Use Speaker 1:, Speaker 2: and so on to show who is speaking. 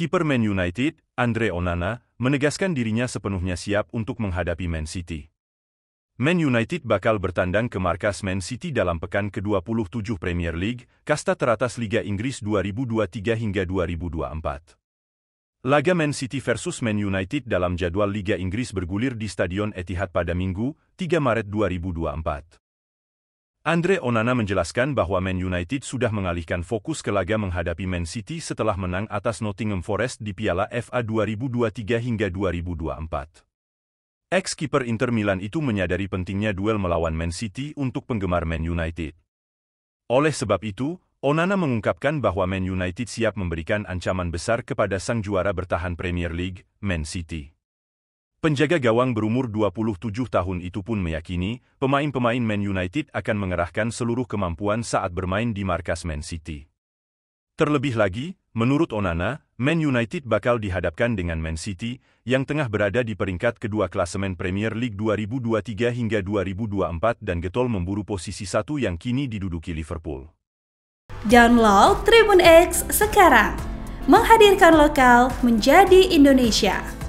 Speaker 1: Kiper Man United, Andre Onana, menegaskan dirinya sepenuhnya siap untuk menghadapi Man City. Man United bakal bertandang ke markas Man City dalam pekan ke-27 Premier League, kasta teratas Liga Inggris 2023 hingga 2024. Laga Man City versus Man United dalam jadwal Liga Inggris bergulir di Stadion Etihad pada Minggu, 3 Maret 2024. Andre Onana menjelaskan bahwa Man United sudah mengalihkan fokus ke laga menghadapi Man City setelah menang atas Nottingham Forest di Piala FA 2023 hingga 2024. Ex-kiper Inter Milan itu menyadari pentingnya duel melawan Man City untuk penggemar Man United. Oleh sebab itu, Onana mengungkapkan bahwa Man United siap memberikan ancaman besar kepada sang juara bertahan Premier League, Man City. Penjaga gawang berumur 27 tahun itu pun meyakini pemain-pemain Man United akan mengerahkan seluruh kemampuan saat bermain di markas Man City. Terlebih lagi, menurut Onana, Man United bakal dihadapkan dengan Man City yang tengah berada di peringkat kedua klasemen Premier League 2023 hingga 2024 dan getol memburu posisi satu yang kini diduduki Liverpool.
Speaker 2: Download Tribun X sekarang, menghadirkan lokal menjadi Indonesia.